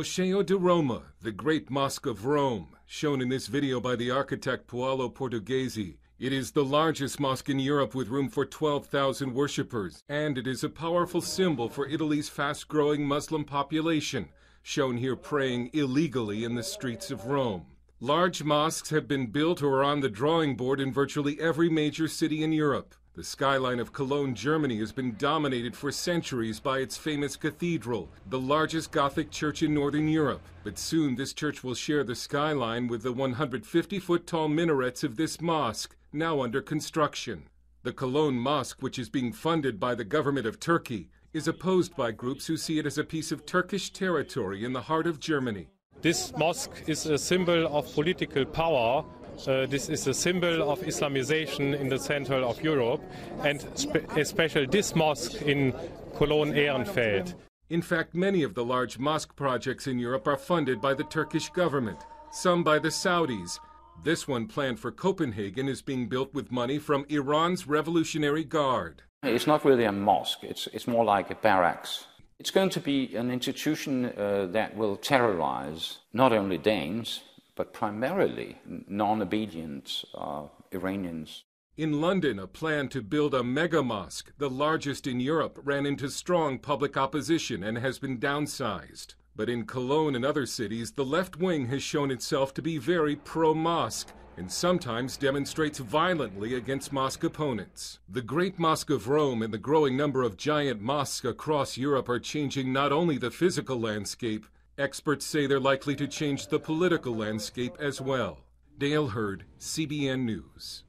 Osheo de Roma, the Great Mosque of Rome, shown in this video by the architect Paolo Portoghese. It is the largest mosque in Europe with room for 12,000 worshippers, and it is a powerful symbol for Italy's fast-growing Muslim population, shown here praying illegally in the streets of Rome. Large mosques have been built or are on the drawing board in virtually every major city in Europe. The skyline of Cologne, Germany has been dominated for centuries by its famous cathedral, the largest Gothic church in Northern Europe. But soon this church will share the skyline with the 150-foot tall minarets of this mosque, now under construction. The Cologne Mosque, which is being funded by the government of Turkey, is opposed by groups who see it as a piece of Turkish territory in the heart of Germany. This mosque is a symbol of political power uh, this is a symbol of Islamization in the center of Europe, and especially this mosque in Cologne Ehrenfeld. In fact, many of the large mosque projects in Europe are funded by the Turkish government, some by the Saudis. This one planned for Copenhagen is being built with money from Iran's Revolutionary Guard. It's not really a mosque, it's, it's more like a barracks. It's going to be an institution uh, that will terrorize not only Danes, but primarily non obedient uh, Iranians. In London, a plan to build a mega mosque, the largest in Europe, ran into strong public opposition and has been downsized. But in Cologne and other cities, the left wing has shown itself to be very pro mosque and sometimes demonstrates violently against mosque opponents. The Great Mosque of Rome and the growing number of giant mosques across Europe are changing not only the physical landscape, Experts say they're likely to change the political landscape as well. Dale Hurd, CBN News.